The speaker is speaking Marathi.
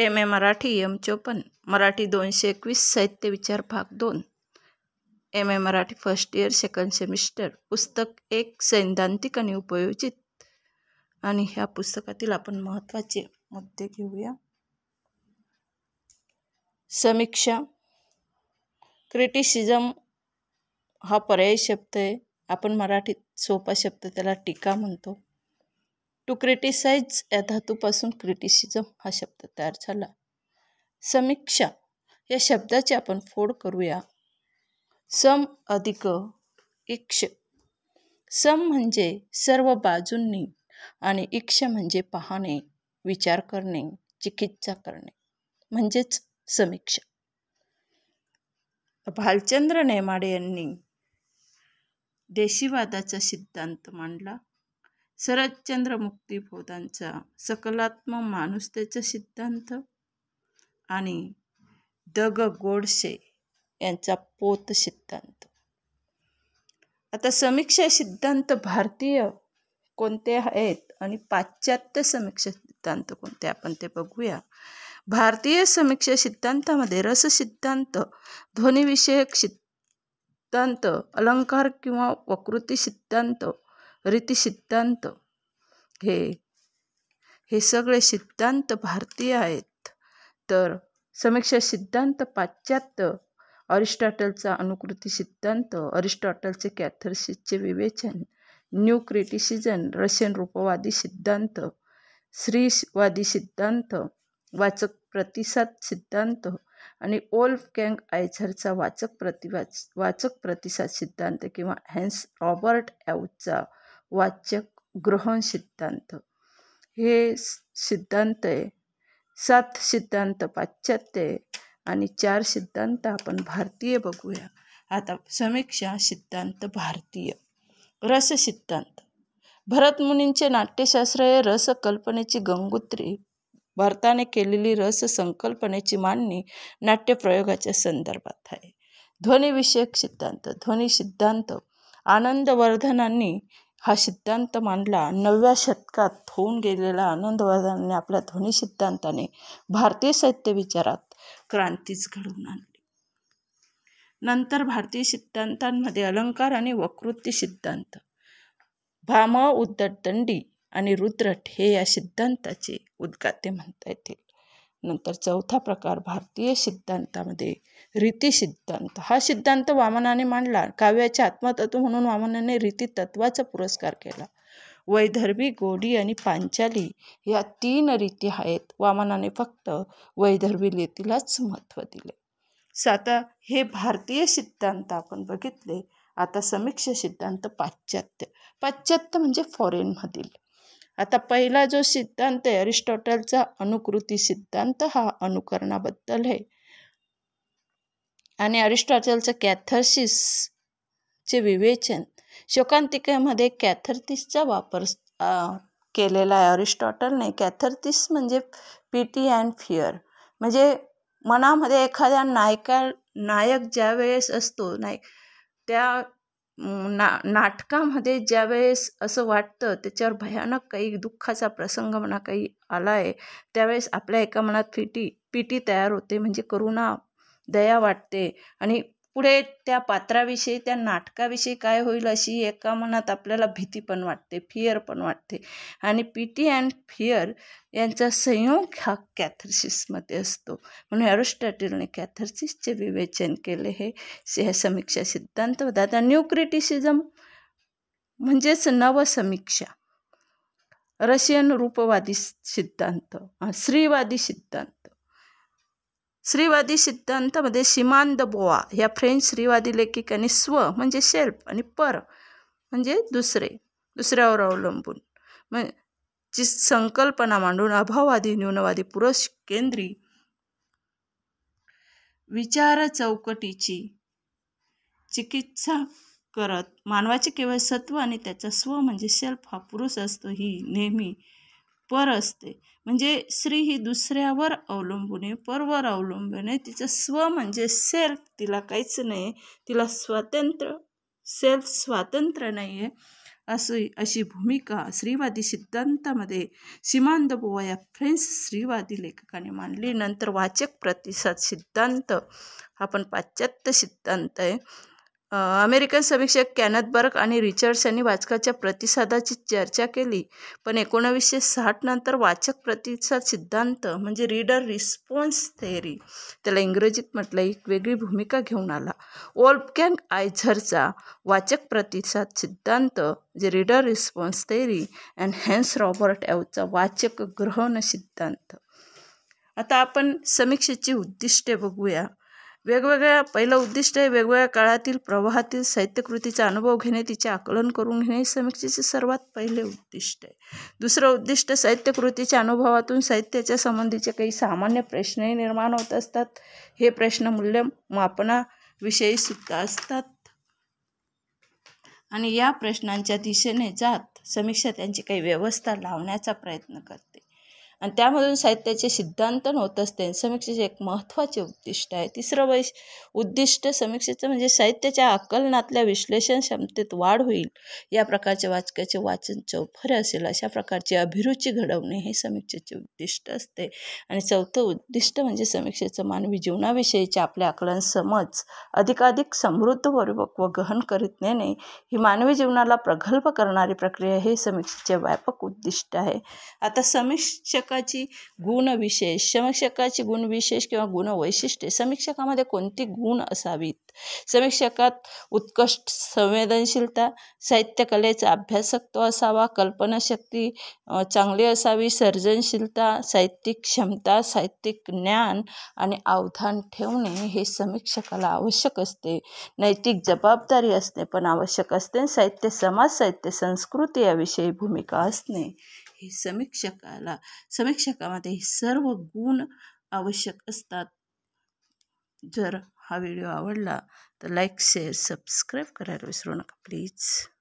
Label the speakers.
Speaker 1: एम ए मराठी एम चोपन्न मराठी दोनशे एकवीस साहित्य विचार भाग दोन M A Marathi first year second semester पुस्तक एक सैद्धांतिक आणि उपयोजित आणि ह्या पुस्तकातील आपण महत्त्वाचे मुद्दे घेऊया समीक्षा क्रिटिसिजम हा पर्यायी शब्द आहे आपण मराठीत सोपा शब्द त्याला टीका म्हणतो टू क्रिटिसाइज या धातूपासून क्रिटिसिझम हा शब्द तयार झाला समीक्षा या शब्दाची आपण फोड करूया सम अधिक इक्ष सम म्हणजे सर्व बाजूंनी आणि इक्ष म्हणजे पाहणे विचार करणे चिकित्सा करणे म्हणजेच समीक्षा भालचंद्र नेमाडे यांनी देशीवादाचा सिद्धांत मांडला शरदचंद्र मुक्तिबोधांचा सकलात्म माणुसतेचा सिद्धांत आणि दग गोडसे यांचा पोत सिद्धांत आता समीक्षा सिद्धांत भारतीय कोणते आहेत आणि पाश्चात्य समीक्षा सिद्धांत कोणते आपण ते बघूया भारतीय समीक्षा सिद्धांतामध्ये रस सिद्धांत ध्वनिविषयक सिद्धांत अलंकार किंवा वकृती सिद्धांत रीतिसिद्धांत सिद्धांत हे हे सगळे सिद्धांत भारतीय आहेत तर समीक्षा सिद्धांत पाश्चात्य अरिस्टॉटलचा अनुकृती सिद्धांत अरिस्टॉटलचे कॅथरसिसचे विवेचन न्यू क्रिटिसिजन रशियन रूपवादी सिद्धांत श्रीवादी सिद्धांत वाचक प्रतिसाद सिद्धांत आणि ओल्फ कँग आयझरचा वाचक प्रतिवाच वाचक प्रतिसाद सिद्धांत किंवा हॅन्स रॉबर्ट ॲवचा वाचक ग्रहण सिद्धांत हे सिद्धांत आहे सात सिद्धांत पाश्चात्य आहे आणि चार सिद्धांत आपण भारतीय बघूया आता समीक्षा सिद्धांत भारतीय रस सिद्धांत भरतमुनींचे नाट्यशास्त्र हे रस कल्पनेची गंगोत्री भारताने केलेली रस संकल्पनेची मांडणी नाट्यप्रयोगाच्या संदर्भात आहे ध्वनिविषयक सिद्धांत ध्वनी सिद्धांत आनंदवर्धनांनी हा सिद्धांत मांडला नवव्या शतकात होऊन गेलेला आनंदवर्धनाने आपल्या ध्वनी सिद्धांताने भारतीय साहित्य विचारात क्रांतीच घडवून आणली नंतर भारतीय सिद्धांतांमध्ये अलंकार आणि वकृती सिद्धांत भामा उद्धट दंडी आणि रुद्रट हे या सिद्धांताचे उद्गाते म्हणता येतील नंतर चौथा प्रकार भारतीय सिद्धांतामध्ये रीती सिद्धांत हा सिद्धांत वामनाने मांडला काव्याचे आत्मतत्व म्हणून वामनाने रीती तत्वाचा पुरस्कार केला वैदर्भी गोडी आणि पांचाली या तीन रीती आहेत वामनाने फक्त वैदर्भी रीतीलाच महत्त्व दिले साता हे भारतीय सिद्धांत आपण बघितले आता समीक्षा सिद्धांत पाश्चात्य पाश्चात्य म्हणजे फॉरेनमधील आता पहिला जो सिद्धांत आहे अरिस्टॉटलचा अनुकृती सिद्धांत हा अनुकरणाबद्दल आहे आणि अरिस्टॉटलचं कॅथर्सिसचे विवेचन शोकांतिकेमध्ये कॅथर्टिसचा वापर केलेला आहे अरिस्टॉटलने कॅथर्टिस म्हणजे पीटी अँड फिअर म्हणजे मनामध्ये एखाद्या नायका नायक ज्या वेळेस असतो नाही त्या ना नाटकामध्ये ज्यावेळेस असं वाटतं त्याच्यावर भयानक काही दुःखाचा प्रसंग म्हणा काही आला आहे त्यावेळेस आपल्या एका मनात फिटी पिटी तयार होते म्हणजे करुणा दया वाटते आणि पुढे त्या पात्राविषयी त्या नाटकाविषयी काय होईल अशी एका मनात आपल्याला भीती पण वाटते फिअर पण वाटते आणि पीटी अँड फिअर यांचा संयोग हा कॅथर्सिसमध्ये असतो म्हणून ॲरोस्टॅटिलने कॅथर्सिसचे विवेचन केले हे ह्या समीक्षा सिद्धांत आता न्यू क्रिटिसिझम म्हणजेच नवसमीक्षा रशियन रूपवादी सिद्धांत स्त्रीवादी सिद्धांत स्त्रीवादी सिद्धांतामध्ये सिमान द बोआ ह्या फ्रेंच स्त्रीवादी लेखिकाने स्व म्हणजे सेल्फ आणि पर म्हणजे दुसरे दुसऱ्यावर अवलंबून मग जी संकल्पना मांडून अभाववादी न्यूनवादी पुरुष केंद्री विचार चौकटीची चिकित्सा करत मानवाचे केवळ सत्व आणि त्याचा स्व म्हणजे सेल्फ हा पुरुष असतो ही नेहमी पर असते म्हणजे स्त्री ही दुसऱ्यावर अवलंबून आहे परवर अवलंबून आहे तिचं स्व म्हणजे सेल्फ तिला काहीच नाही तिला स्वातंत्र्य सेल्फ स्वातंत्र्य नाही आहे अशी अशी भूमिका स्त्रीवादी सिद्धांतामध्ये सीमांत बोवा या फ्रेंच स्त्रीवादी लेखकाने मांडली नंतर वाचक प्रतिसाद सिद्धांत हा पण पाश्चात्य सिद्धांत आहे अमेरिकन समीक्षक कॅनथ आणि रिचर्ड्स यांनी वाचकाच्या प्रतिसादाची चर्चा केली पण एकोणावीसशे साठ नंतर वाचक प्रतिसाद सिद्धांत म्हणजे रीडर रिस्पॉन्स थेअरी त्याला इंग्रजीत म्हटलं एक वेगळी भूमिका घेऊन आला ओल्पकॅन आयझरचा वाचक प्रतिसाद सिद्धांत जे reader response theory and Hans Robert ॲवचा वाचक ग्रहण सिद्धांत आता आपण समीक्षेची उद्दिष्टे बघूया वेगवेगळ्या पहिलं उद्दिष्ट आहे वेगवेगळ्या काळातील प्रवाहातील साहित्यकृतीचा अनुभव घेणे तिचे आकलन करून घेणे समीक्षेचे सर्वात पहिले उद्दिष्ट आहे दुसरं उद्दिष्ट साहित्यकृतीच्या अनुभवातून साहित्याच्या संबंधीचे काही सामान्य प्रश्नही निर्माण होत असतात हे प्रश्न मापनाविषयी सुद्धा असतात आणि या प्रश्नांच्या दिशेने जात समीक्षा त्यांची काही व्यवस्था लावण्याचा प्रयत्न करते आणि त्यामधून साहित्याचे सिद्धांत होत असते समीक्षेचे एक महत्त्वाचे उद्दिष्ट आहे तिसरं वैश उद्दिष्ट समीक्षेचं म्हणजे साहित्याच्या आकलनातल्या विश्लेषण क्षमतेत वाढ होईल या प्रकारच्या वाचकाचे वाचन चौफरे असेल अशा प्रकारची अभिरुची घडवणे हे समीक्षेचे उद्दिष्ट असते आणि चौथं उद्दिष्ट म्हणजे समीक्षेचं मानवी जीवनाविषयीचे आपले आकलन समज अधिकाधिक समृद्धपूर्वक व गहन करीत नेणे ही मानवी जीवनाला प्रगल्भ करणारी प्रक्रिया हे समीक्षेचे व्यापक उद्दिष्ट आहे आता समीक्षक समीक्षकाची गुणविशेष समीक्षकाची गुणविशेष किंवा गुणवैशिष्ट्ये समीक्षकामध्ये कोणती गुण असावीत समीक्षकात उत्कृष्ट संवेदनशीलता साहित्यकलेचा अभ्यासक तो असावा कल्पनाशक्ती चांगली असावी सर्जनशीलता साहित्यिक क्षमता साहित्यिक ज्ञान आणि अवधान ठेवणे हे समीक्षकाला आवश्यक असते नैतिक जबाबदारी असणे पण आवश्यक असते साहित्य समाज साहित्य संस्कृती याविषयी भूमिका असणे हे समीक्षकाला समीक्षकामध्ये सर्व गुण आवश्यक असतात जर हा व्हिडिओ आवडला तर लाईक शेअर सबस्क्राईब करायला विसरू नका प्लीज